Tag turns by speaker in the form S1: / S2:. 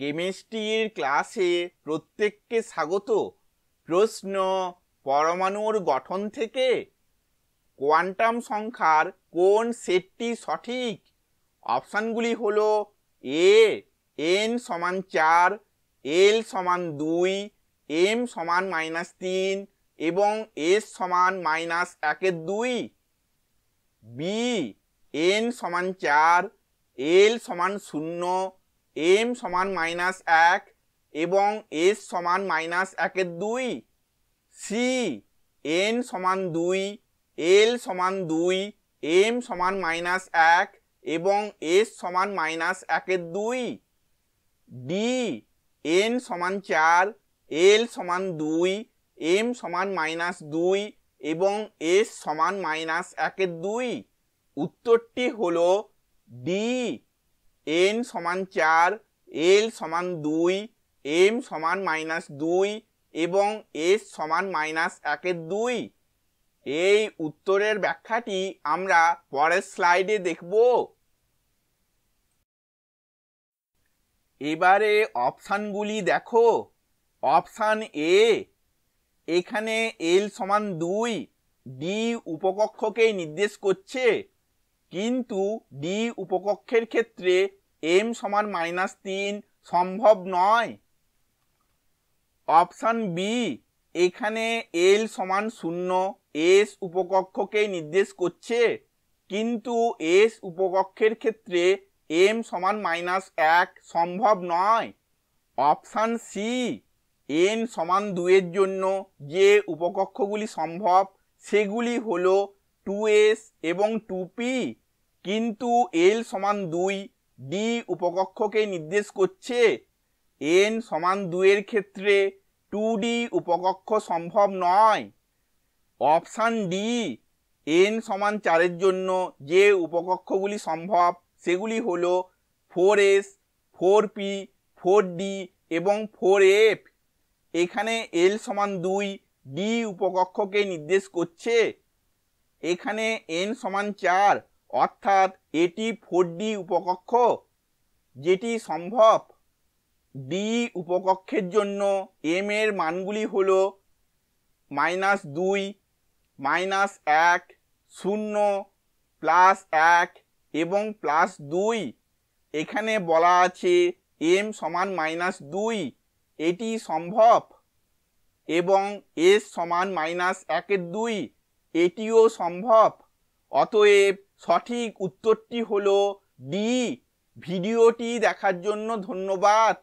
S1: কেমিস্ট্রির ক্লাসে প্রত্যেককে স্বাগত প্রশ্ন পরমাণুর গঠন থেকে কোয়ান্টাম সংখ্যার কোন সেটটি সঠিক অপশানগুলি হল এ এন সমান চার এল সমান দুই এম সমান মাইনাস তিন এবং এস সমান মাইনাস একের দুই বি এন সমান চার এল সমান শূন্য এম সমান মাইনাস এক এবং এস সমান মাইনাস একের দুই সি এন সমান দুই এল সমান দুই এম সমান মাইনাস এক এবং এস সমান মাইনাস একের দুই ডি এন সমান চার এল সমান দুই এম সমান মাইনাস দুই এবং এস সমান মাইনাস একের দুই উত্তরটি হলো সমান চার এল সমান দুই এম সমান মাইনাস দুই এবং এস সমান মাইনাস একের দুই এই উত্তরের ব্যাখ্যাটি আমরা পরের স্লাইডে দেখব এবারে অপশানগুলি দেখো অপশান এ এখানে এল সমান দুই ডি উপকক্ষকে নির্দেশ করছে কিন্তু ডি উপকক্ষের ক্ষেত্রে এম সমান মাইনাস তিন সম্ভব নয় অপশান বি এখানে এল সমান শূন্য এস উপকক্ষকে নির্দেশ করছে কিন্তু এস উপকক্ষের ক্ষেত্রে এম সমান মাইনাস এক সম্ভব নয় অপশান সি এন সমান দুয়ের জন্য যে উপকক্ষগুলি সম্ভব সেগুলি হল টু এস এবং টু পি কিন্তু এল সমান দুই ডি উপকক্ষকে নির্দেশ করছে এন সমান দুয়ের ক্ষেত্রে টু ডি উপকক্ষ সম্ভব নয় অপশান ডি এন সমান চারের জন্য যে উপকক্ষগুলি সম্ভব সেগুলি হল four S four P four D এবং ফোর এফ এখানে এল সমান দুই ডি উপকক্ষকে নির্দেশ করছে এখানে এন সমান চার অর্থাৎ এটি ফোর ডি উপকক্ষ যেটি সম্ভব ডি উপকক্ষের জন্য এম এর মানগুলি হল মাইনাস দুই মাইনাস এক শূন্য প্লাস এক এবং প্লাস দুই এখানে বলা আছে এম সমান মাইনাস দুই এটি সম্ভব এবং এস সমান মাইনাস একের দুই এটিও সম্ভব অতএব সঠিক উত্তরটি হলো ডি ভিডিওটি দেখার জন্য ধন্যবাদ